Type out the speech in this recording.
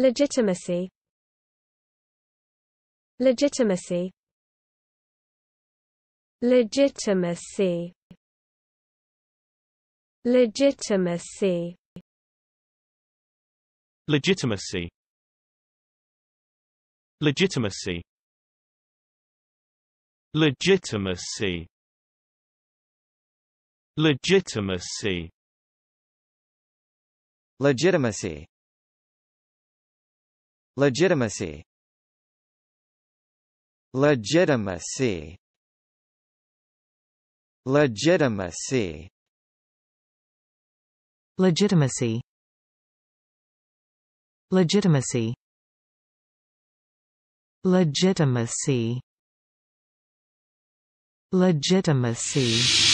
Legitimacy Legitimacy Legitimacy Legitimacy Legitimacy Legitimacy Legitimacy Legitimacy Legitimacy Legitimacy Legitimacy Legitimacy Legitimacy Legitimacy Legitimacy Legitimacy